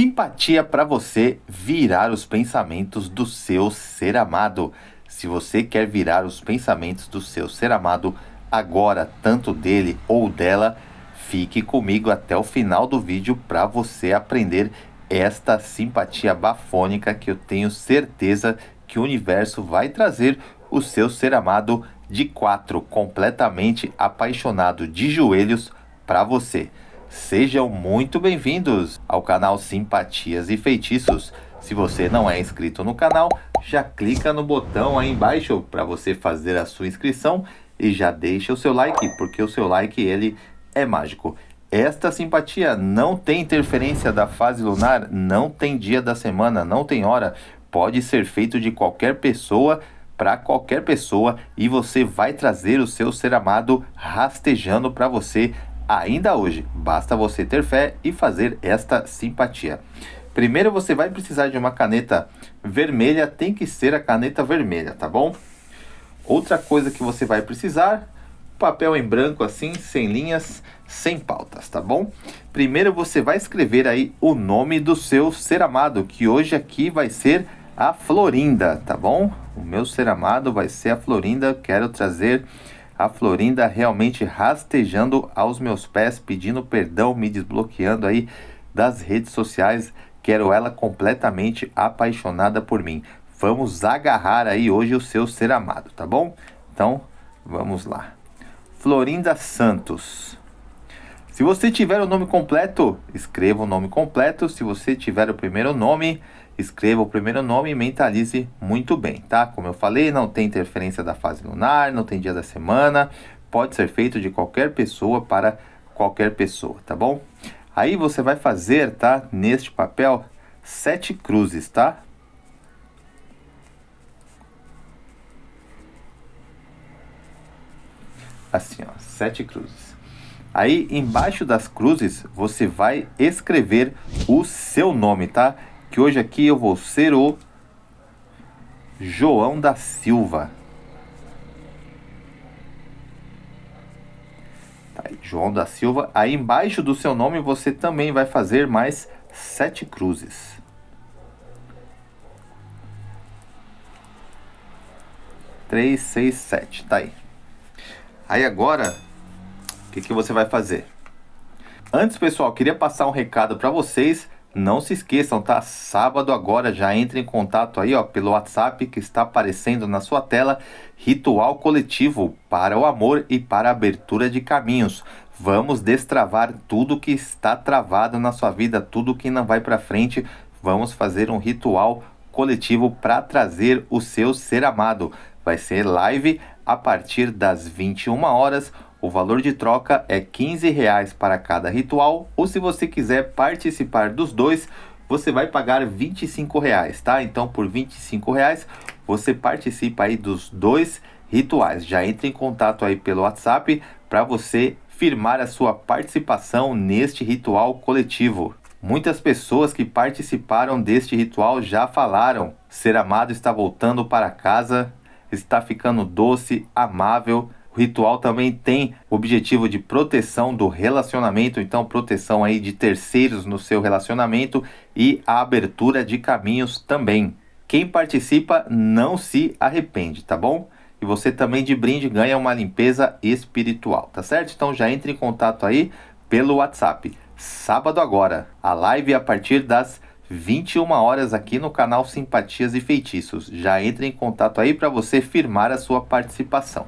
simpatia para você virar os pensamentos do seu ser amado. Se você quer virar os pensamentos do seu ser amado agora, tanto dele ou dela, fique comigo até o final do vídeo para você aprender esta simpatia bafônica que eu tenho certeza que o universo vai trazer o seu ser amado de quatro completamente apaixonado de joelhos para você. Sejam muito bem-vindos ao canal Simpatias e Feitiços. Se você não é inscrito no canal, já clica no botão aí embaixo para você fazer a sua inscrição e já deixa o seu like, porque o seu like ele é mágico. Esta simpatia não tem interferência da fase lunar, não tem dia da semana, não tem hora, pode ser feito de qualquer pessoa para qualquer pessoa e você vai trazer o seu ser amado rastejando para você ainda hoje. Basta você ter fé e fazer esta simpatia. Primeiro você vai precisar de uma caneta vermelha, tem que ser a caneta vermelha, tá bom? Outra coisa que você vai precisar, papel em branco assim, sem linhas, sem pautas, tá bom? Primeiro você vai escrever aí o nome do seu ser amado, que hoje aqui vai ser a Florinda, tá bom? O meu ser amado vai ser a Florinda, quero trazer a Florinda realmente rastejando aos meus pés, pedindo perdão, me desbloqueando aí das redes sociais. Quero ela completamente apaixonada por mim. Vamos agarrar aí hoje o seu ser amado, tá bom? Então, vamos lá. Florinda Santos. Se você tiver o nome completo, escreva o nome completo. Se você tiver o primeiro nome, escreva o primeiro nome e mentalize muito bem, tá? Como eu falei, não tem interferência da fase lunar, não tem dia da semana, pode ser feito de qualquer pessoa para qualquer pessoa, tá bom? Aí você vai fazer, tá? Neste papel, sete cruzes, tá? Assim, ó, sete cruzes. Aí embaixo das cruzes você vai escrever o seu nome, tá? que hoje aqui eu vou ser o João da Silva. Tá aí, João da Silva, aí embaixo do seu nome você também vai fazer mais sete cruzes. Três, seis, sete, tá aí. Aí agora, o que, que você vai fazer? Antes, pessoal, queria passar um recado para vocês não se esqueçam, tá? Sábado agora já entre em contato aí, ó, pelo WhatsApp que está aparecendo na sua tela. Ritual coletivo para o amor e para a abertura de caminhos. Vamos destravar tudo que está travado na sua vida, tudo que não vai para frente. Vamos fazer um ritual coletivo para trazer o seu ser amado. Vai ser live a partir das 21 horas o valor de troca é R$ 15,00 para cada ritual, ou se você quiser participar dos dois, você vai pagar R$ 25,00, tá? Então, por R$ 25,00, você participa aí dos dois rituais. Já entre em contato aí pelo WhatsApp para você firmar a sua participação neste ritual coletivo. Muitas pessoas que participaram deste ritual já falaram: ser amado está voltando para casa, está ficando doce, amável o ritual também tem objetivo de proteção do relacionamento, então proteção aí de terceiros no seu relacionamento e a abertura de caminhos também. Quem participa não se arrepende, tá bom? E você também de brinde ganha uma limpeza espiritual, tá certo? Então já entre em contato aí pelo WhatsApp. Sábado agora, a live é a partir das 21 horas aqui no canal Simpatias e Feitiços. Já entre em contato aí para você firmar a sua participação.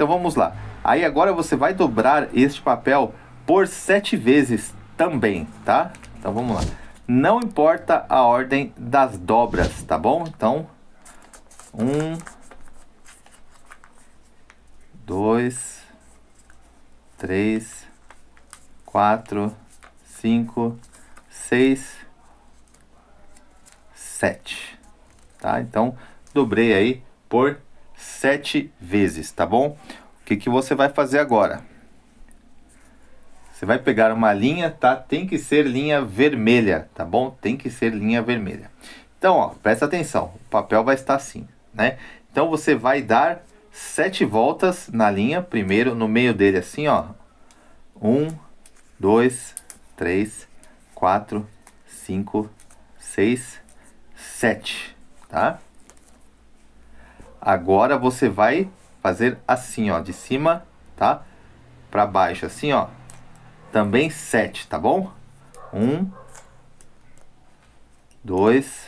Então vamos lá. Aí agora você vai dobrar este papel por sete vezes também, tá? Então vamos lá. Não importa a ordem das dobras, tá bom? Então, um, dois, três, quatro, cinco, seis, sete, tá? Então, dobrei aí por sete vezes, tá bom? O que, que você vai fazer agora? Você vai pegar uma linha, tá? Tem que ser linha vermelha, tá bom? Tem que ser linha vermelha. Então, ó, presta atenção. O papel vai estar assim, né? Então você vai dar sete voltas na linha, primeiro no meio dele assim, ó. Um, dois, três, quatro, cinco, seis, sete, tá? Agora você vai fazer assim, ó, de cima, tá? Para baixo, assim, ó. Também sete, tá bom? Um, dois,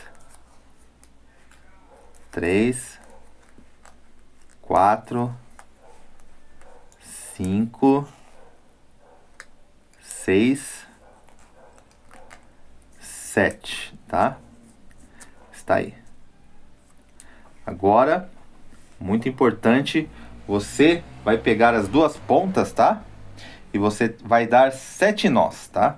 três, quatro, cinco, seis, sete, tá? Está aí. Agora muito importante, você vai pegar as duas pontas, tá? E você vai dar sete nós, tá?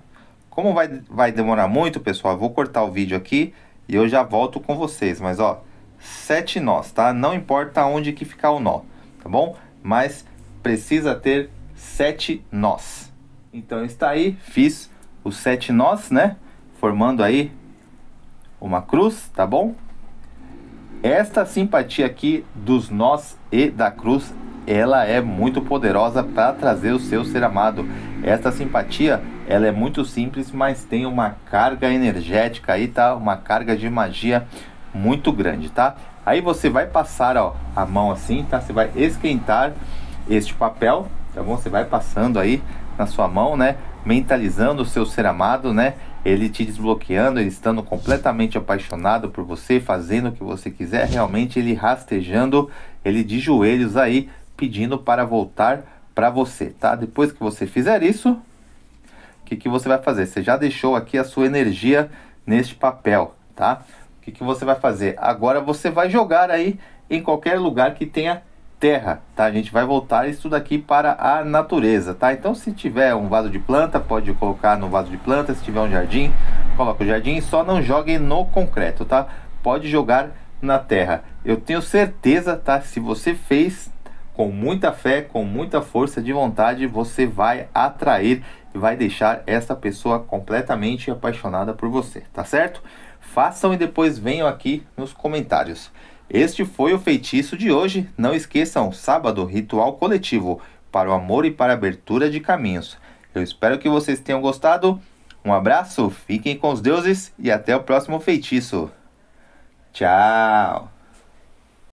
Como vai, vai demorar muito, pessoal, vou cortar o vídeo aqui e eu já volto com vocês. Mas, ó, sete nós, tá? Não importa onde que ficar o nó, tá bom? Mas precisa ter sete nós. Então, está aí, fiz os sete nós, né? Formando aí uma cruz, tá bom? Esta simpatia aqui dos nós e da cruz, ela é muito poderosa para trazer o seu ser amado. Esta simpatia, ela é muito simples, mas tem uma carga energética aí, tá? Uma carga de magia muito grande, tá? Aí você vai passar, ó, a mão assim, tá? Você vai esquentar este papel, tá bom? Você vai passando aí na sua mão, né? Mentalizando o seu ser amado, né? ele te desbloqueando, ele estando completamente apaixonado por você, fazendo o que você quiser, realmente ele rastejando, ele de joelhos aí, pedindo para voltar para você, tá? Depois que você fizer isso, o que, que você vai fazer? Você já deixou aqui a sua energia neste papel, tá? O que, que você vai fazer? Agora você vai jogar aí em qualquer lugar que tenha terra, tá? A gente vai voltar isso daqui para a natureza, tá? Então, se tiver um vaso de planta, pode colocar no vaso de planta. Se tiver um jardim, coloca o jardim. Só não jogue no concreto, tá? Pode jogar na terra. Eu tenho certeza, tá? Se você fez com muita fé, com muita força de vontade, você vai atrair e vai deixar essa pessoa completamente apaixonada por você, tá certo? Façam e depois venham aqui nos comentários. Este foi o feitiço de hoje. Não esqueçam, sábado, ritual coletivo para o amor e para a abertura de caminhos. Eu espero que vocês tenham gostado. Um abraço, fiquem com os deuses e até o próximo feitiço. Tchau!